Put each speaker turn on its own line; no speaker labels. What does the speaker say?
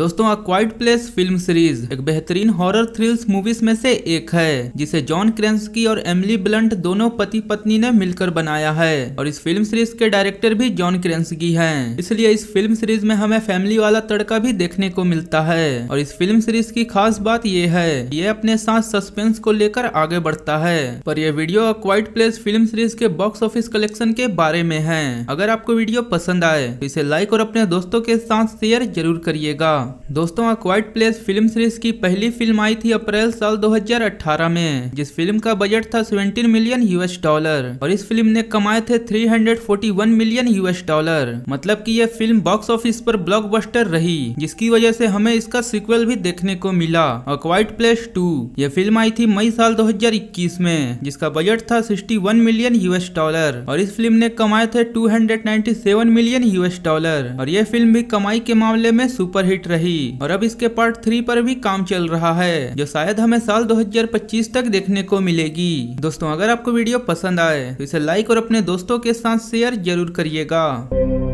दोस्तों quite Place film series एक बेहतरीन हॉरर थ्रिल्स मूवीज में से एक है जिसे जॉन क्रेंसकी और एमली ब्लंट दोनों पति पत्नी ने मिलकर बनाया है और इस फिल्म सीरीज के डायरेक्टर भी जॉन क्रेंसकी है इसलिए इस फिल्म सीरीज में हमें फैमिली वाला तड़का भी देखने को मिलता है और इस फिल्म सीरीज की खास बात यह है ये अपने साथ सस्पेंस को लेकर आगे बढ़ता है पर यह video Quiet Place film series के बॉक्स ऑफिस कलेक्शन के बारे में है अगर आपको वीडियो पसंद आए तो इसे लाइक और अपने दोस्तों के साथ शेयर जरूर करिएगा दोस्तों क्वाइट प्लेस फिल्म सीरीज की पहली फिल्म आई थी अप्रैल साल 2018 में जिस फिल्म का बजट था 17 मिलियन यूएस डॉलर और इस फिल्म ने कमाए थे 341 मिलियन यूएस डॉलर मतलब कि यह फिल्म बॉक्स ऑफिस पर ब्लॉकबस्टर रही जिसकी वजह से हमें इसका सिक्वल भी देखने को मिला और क्वाइट प्लेस टू यह फिल्म आई थी मई साल दो में जिसका बजट था सिक्सटी मिलियन यूएस डॉलर और इस फिल्म ने कमाए थे टू मिलियन यूएस डॉलर और यह फिल्म भी कमाई के मामले में सुपरहिट रही और अब इसके पार्ट थ्री पर भी काम चल रहा है जो शायद हमें साल 2025 तक देखने को मिलेगी दोस्तों अगर आपको वीडियो पसंद आए तो इसे लाइक और अपने दोस्तों के साथ शेयर जरूर करिएगा